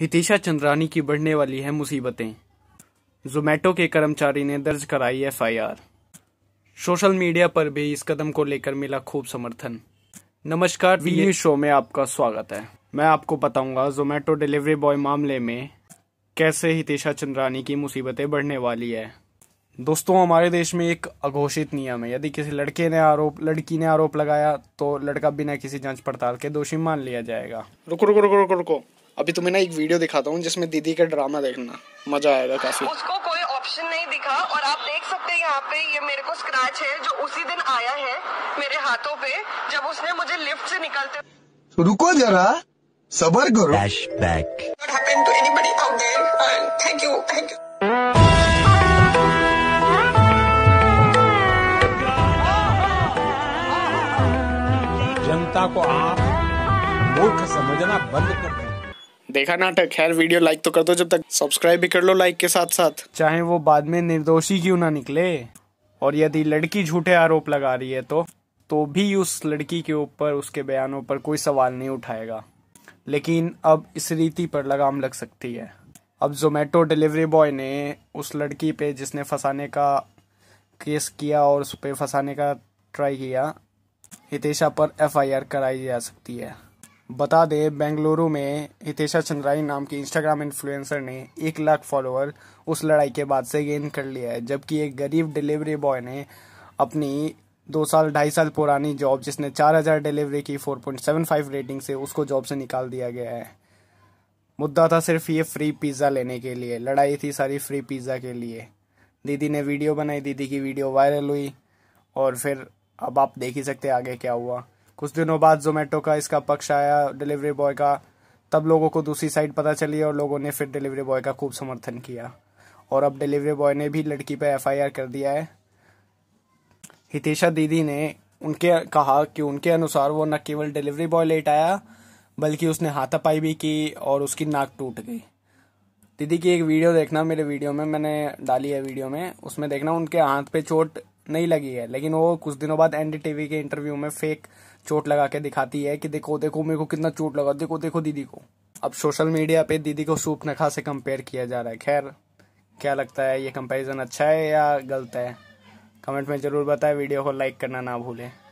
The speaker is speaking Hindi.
हितेशा चंद्रानी की बढ़ने वाली है मुसीबतें जोमेटो के कर्मचारी ने दर्ज कराई एफआईआर सोशल मीडिया पर भी इस कदम को लेकर मिला खूब समर्थन नमस्कार वी शो में आपका स्वागत है मैं आपको बताऊंगा जोमेटो डिलीवरी बॉय मामले में कैसे हितेशा चंद्रानी की मुसीबतें बढ़ने वाली है दोस्तों हमारे देश में एक अघोषित नियम है यदि किसी लड़के ने आरोप लड़की ने आरोप लगाया तो लड़का बिना किसी जांच पड़ताल के दोषी मान लिया जाएगा रुको रुको रुको रुको रुको अभी तुम्हें ना एक वीडियो दिखाता हूँ जिसमें दीदी का ड्रामा देखना मजा आएगा काफी उसको कोई ऑप्शन नहीं दिखा और आप देख सकते हैं यहाँ पे ये मेरे को स्क्रैच है जो उसी दिन आया है मेरे हाथों पे जब उसने मुझे लिफ्ट से निकलते रुको जरा सबर करो flashback thank you thank you जनता को आप मूर्ख समझना बंद कर दें देखा नाटक तो खैर वीडियो लाइक तो कर दो जब तक सब्सक्राइब भी कर लो लाइक के साथ साथ चाहे वो बाद में निर्दोषी क्यों ना निकले और यदि लड़की झूठे आरोप लगा रही है तो तो भी उस लड़की के ऊपर उसके बयानों पर कोई सवाल नहीं उठाएगा लेकिन अब इस रीति पर लगाम लग सकती है अब जोमेटो डिलीवरी बॉय ने उस लड़की पे जिसने फंसाने का केस किया और उस पर फंसाने का ट्राई किया हितेशा पर एफआईआर कराई जा सकती है बता दें बेंगलुरु में हितेशा चंद्राई नाम की इंस्टाग्राम इन्फ्लुएंसर ने एक लाख फॉलोअर उस लड़ाई के बाद से गेन कर लिया है जबकि एक गरीब डिलीवरी बॉय ने अपनी दो साल ढाई साल पुरानी जॉब जिसने चार हजार डिलीवरी की four point seven five rating से उसको जॉब से निकाल दिया गया है मुद्दा था सिर्फ ये फ्री पिज़्ज़ा लेने के लिए लड़ाई थी सारी फ्री पिज़्ज़ा के लिए दीदी ने वीडियो बनाई दीदी की वीडियो वायरल हुई और फिर अब आप देख ही सकते आगे क्या हुआ कुछ दिनों बाद जोमेटो का इसका पक्ष आया डिलीवरी बॉय का तब लोगों को दूसरी साइड पता चली और लोगों ने फिर डिलीवरी बॉय का खूब समर्थन किया और अब डिलीवरी बॉय ने भी लड़की पर एफ कर दिया है हितेशा दीदी ने उनके कहा कि उनके अनुसार वो न केवल डिलीवरी बॉय लेट आया बल्कि उसने हाथापाई भी की और उसकी नाक टूट गई दीदी की एक वीडियो देखना मेरे वीडियो में मैंने डाली है वीडियो में उसमें देखना उनके हाथ पे चोट नहीं लगी है लेकिन वो कुछ दिनों बाद एनडीटीवी के इंटरव्यू में फेक चोट लगा के दिखाती है कि देखो देखो मेरे को कितना चोट लगा देखो देखो दीदी को अब सोशल मीडिया पे दीदी को सूप नखा से कंपेयर किया जा रहा है खैर क्या लगता है ये कंपैरिजन अच्छा है या गलत है कमेंट में ज़रूर बताएं वीडियो को लाइक करना ना भूलें